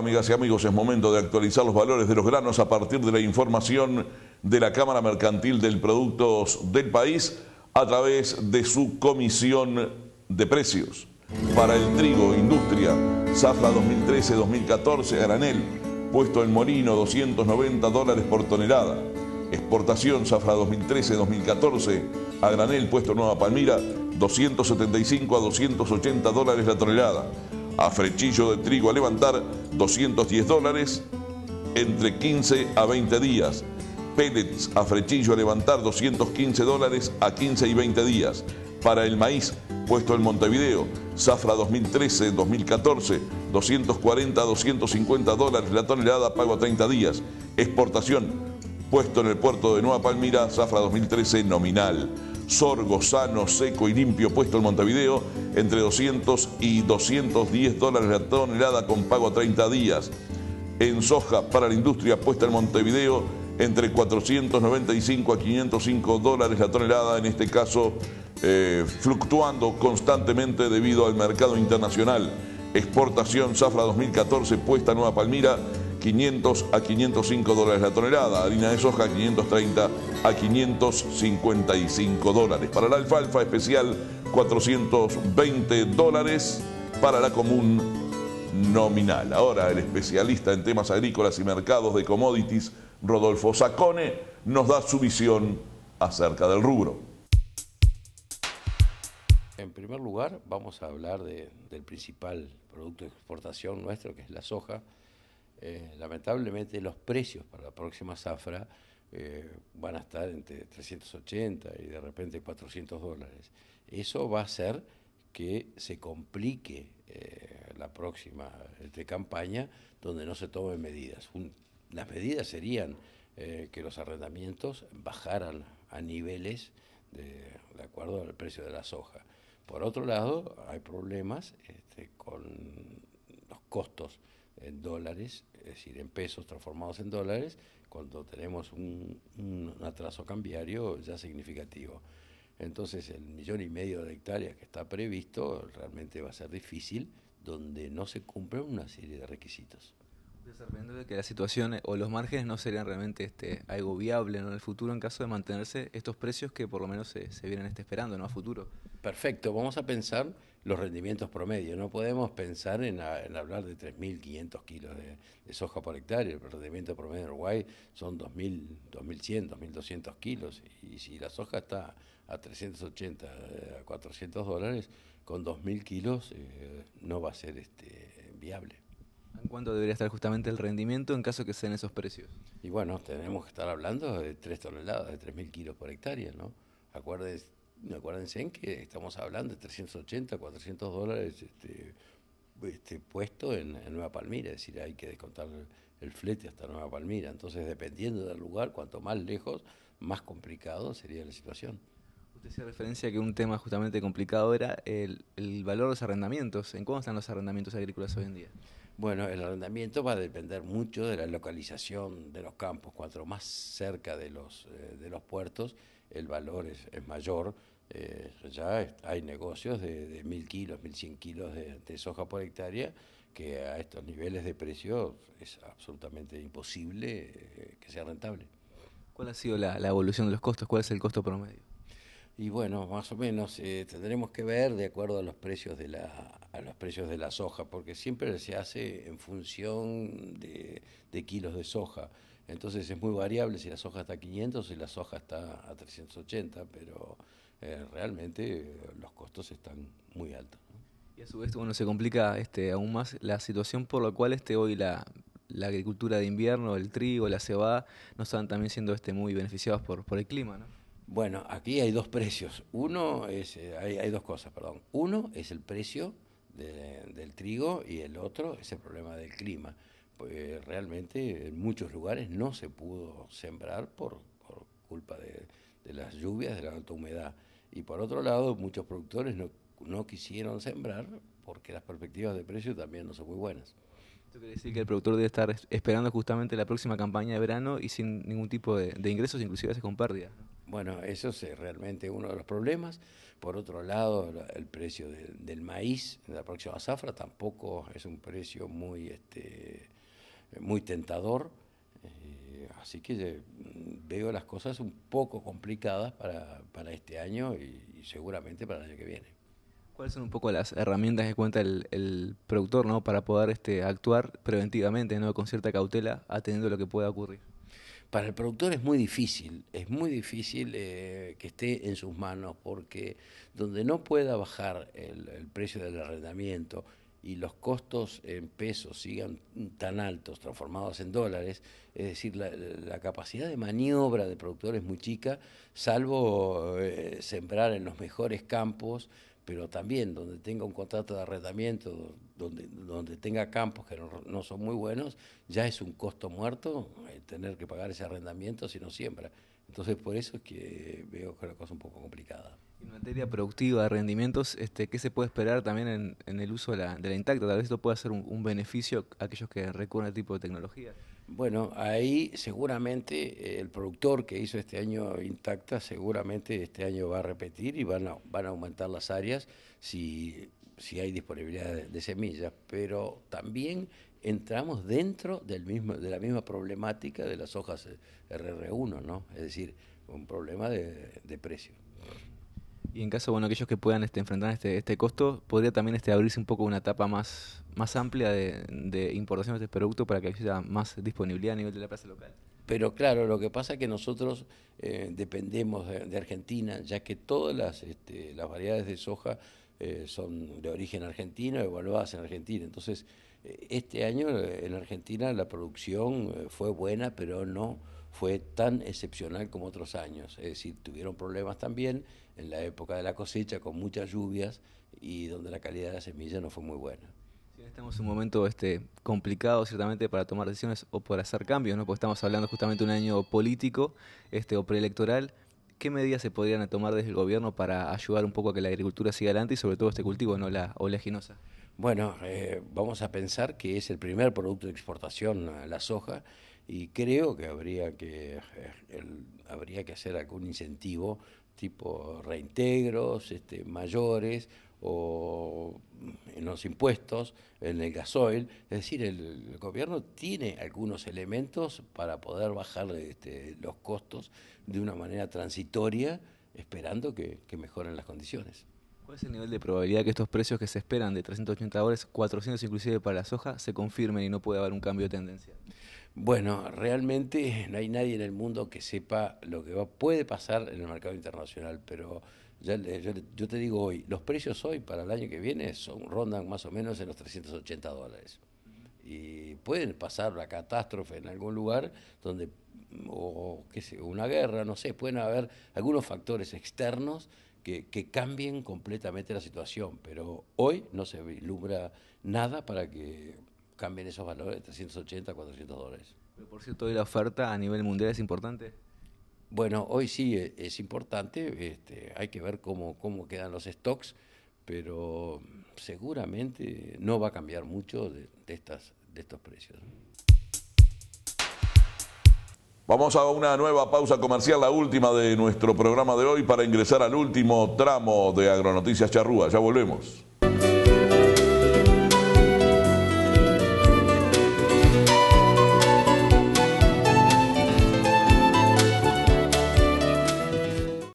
amigas y amigos, es momento de actualizar los valores de los granos a partir de la información de la Cámara Mercantil del Productos del país a través de su comisión de precios. Para el trigo, industria, zafra 2013-2014, granel, puesto en Molino, 290 dólares por tonelada. Exportación, zafra 2013-2014, a granel, puesto en Nueva Palmira, 275 a 280 dólares la tonelada a frechillo de trigo a levantar 210 dólares entre 15 a 20 días. Pellets a frechillo a levantar 215 dólares a 15 y 20 días. Para el maíz, puesto en Montevideo, Zafra 2013-2014, 240-250 a dólares la tonelada, pago a 30 días. Exportación, puesto en el puerto de Nueva Palmira, Zafra 2013 nominal sorgo sano, seco y limpio puesto en Montevideo, entre 200 y 210 dólares la tonelada con pago a 30 días. En soja para la industria puesta en Montevideo, entre 495 a 505 dólares la tonelada, en este caso eh, fluctuando constantemente debido al mercado internacional. Exportación Zafra 2014 puesta en Nueva Palmira, 500 a 505 dólares la tonelada. Harina de soja, 530 a 555 dólares. Para la alfalfa especial 420 dólares, para la común nominal. Ahora el especialista en temas agrícolas y mercados de commodities, Rodolfo Sacone, nos da su visión acerca del rubro. En primer lugar, vamos a hablar del principal producto de exportación nuestro, que es la soja. Eh, lamentablemente, los precios para la próxima zafra eh, van a estar entre 380 y de repente 400 dólares. Eso va a hacer que se complique eh, la próxima este, campaña donde no se tomen medidas. las medidas serían eh, que los arrendamientos bajaran a niveles de, acuerdo al precio de la soja. Por otro lado, hay problemas este, con los costos en dólares, es decir, en pesos transformados en dólares, cuando tenemos un, atraso cambiario ya significativo. Entonces, el millón y medio de hectáreas que está previsto realmente va a ser difícil donde no se cumplen una serie de requisitos. Se de que las situaciones o los márgenes no serían realmente este, algo viable en el futuro en caso de mantenerse estos precios que por lo menos se, se vienen esperando ¿no? a futuro. Perfecto, vamos a pensar los rendimientos promedios. No podemos pensar en, hablar de 3.500 kilos de, soja por hectárea. El rendimiento promedio de Uruguay son 2.000, 2.100, 2.200 kilos. Y, si la soja está a 380, a 400 dólares, con 2.000 kilos eh, no va a ser este, viable. ¿En cuánto debería estar justamente el rendimiento en caso que sean esos precios? Y bueno, tenemos que estar hablando de 3 toneladas, de 3.000 kilos por hectárea, ¿no? Acuérdense, acuérdense en que estamos hablando de 380, 400 dólares este, este puesto en, Nueva Palmira, es decir, hay que descontar el flete hasta Nueva Palmira. Entonces, dependiendo del lugar, cuanto más lejos, más complicado sería la situación. Usted hacía referencia a que un tema justamente complicado era el, el valor de los arrendamientos. ¿En cómo están los arrendamientos agrícolas hoy en día? Bueno, el arrendamiento va a depender mucho de la localización de los campos. Cuanto más cerca de los, eh, de los puertos, el valor es, mayor. Eh, ya hay negocios de, mil 1.000 kilos, 1.100 kilos de, soja por hectárea, que a estos niveles de precio es absolutamente imposible eh, que sea rentable. ¿Cuál ha sido la, evolución de los costos? ¿Cuál es el costo promedio? Y bueno, más o menos eh, tendremos que ver de acuerdo a los precios de la a los precios de la soja, porque siempre se hace en función de, kilos de soja. Entonces es muy variable si la soja está a 500 o si la soja está a 380, pero eh, realmente los costos están muy altos. Y a su vez, bueno, se complica este aún más la situación por la cual este hoy la agricultura de invierno, el trigo, la cebada, no están también siendo este muy beneficiados por, por el clima, ¿no? Bueno, aquí hay dos precios. Uno es, eh, hay, dos cosas, perdón. Uno es el precio del trigo y el otro es el problema del clima. Pues eh, realmente en muchos lugares no se pudo sembrar por, culpa de, las lluvias, de la alta humedad. Y por otro lado, muchos productores no, no quisieron sembrar porque las perspectivas de precio también no son muy buenas. Esto quiere decir que el productor debe estar esperando justamente la próxima campaña de verano y sin ningún tipo de, ingresos, inclusive con pérdida? Bueno, eso es eh, realmente uno de los problemas. Por otro lado, el precio del, maíz de la próxima zafra tampoco es un precio muy, este, muy tentador. Eh, así que eh, veo las cosas un poco complicadas para, para este año y seguramente para el año que viene. ¿Cuáles son un poco las herramientas que cuenta el, productor ¿no? para poder este, actuar preventivamente, ¿no? con cierta cautela, atendiendo lo que pueda ocurrir? Para el productor es muy difícil, es muy difícil eh, que esté en sus manos, porque donde no pueda bajar el, precio del arrendamiento, y los costos en pesos sigan tan altos, transformados en dólares, es decir, la, capacidad de maniobra del productor es muy chica, salvo eh, sembrar en los mejores campos pero también donde tenga un contrato de arrendamiento, donde, donde tenga campos que no, son muy buenos, ya es un costo muerto eh, tener que pagar ese arrendamiento si no siembra. Entonces por eso es que veo que la una cosa un poco complicada. En materia productiva, de rendimientos, este, ¿qué se puede esperar también en, el uso de la, intacta? Tal vez esto pueda ser un, beneficio a aquellos que recurren al este tipo de tecnología. Bueno, ahí seguramente eh, el productor que hizo este año Intacta, seguramente este año va a repetir y van a, aumentar las áreas si, hay disponibilidad de, semillas, pero también entramos dentro del mismo, de la misma problemática de las hojas eh, RR1, ¿no? Es decir, un problema de, de precio. Y en caso, bueno, aquellos que puedan este, enfrentar este, este costo, podría también este, abrirse un poco una etapa más, más amplia de, de importación de este producto para que haya más disponibilidad a nivel de la plaza local. Pero claro, lo que pasa es que nosotros eh, dependemos de, Argentina, ya que todas las, este, las variedades de soja eh, son de origen argentino, evaluadas en Argentina. Entonces, eh, este año en Argentina la producción fue buena, pero no fue tan excepcional como otros años. Es decir, tuvieron problemas también en la época de la cosecha con muchas lluvias y donde la calidad de la semilla no fue muy buena. estamos en un momento este, complicado ciertamente para tomar decisiones o para hacer cambios, ¿no? porque estamos hablando justamente de un año político este, o preelectoral. ¿Qué medidas se podrían tomar desde el gobierno para ayudar un poco a que la agricultura siga adelante y sobre todo este cultivo, no la oleaginosa? Bueno, eh, vamos a pensar que es el primer producto de exportación, la soja, y creo que habría que, eh, habría que hacer algún incentivo tipo reintegros este, mayores o en los impuestos, en el gasoil. Es decir, el, gobierno tiene algunos elementos para poder bajar este, los costos de una manera transitoria, esperando que, que mejoren las condiciones. ¿Cuál es el nivel de probabilidad que estos precios que se esperan de 380 dólares, 400 inclusive para la soja, se confirmen y no puede haber un cambio de tendencia? Bueno, realmente no hay nadie en el mundo que sepa lo que va, puede pasar en el mercado internacional, pero ya, yo, te digo hoy, los precios hoy para el año que viene son, rondan más o menos en los 380 dólares. Y pueden pasar la catástrofe en algún lugar donde, o qué sé, una guerra, no sé, pueden haber algunos factores externos que, que cambien completamente la situación, pero hoy no se vislumbra nada para que cambien esos valores de 380 a 400 dólares. por cierto, hoy la oferta a nivel mundial es importante. Bueno, hoy sí eh, es, importante, este, hay que ver cómo, cómo quedan los stocks, pero seguramente no va a cambiar mucho de, estas, de estos precios. Vamos a una nueva pausa comercial, la última de nuestro programa de hoy, para ingresar al último tramo de Agronoticias Charrúa. Ya volvemos.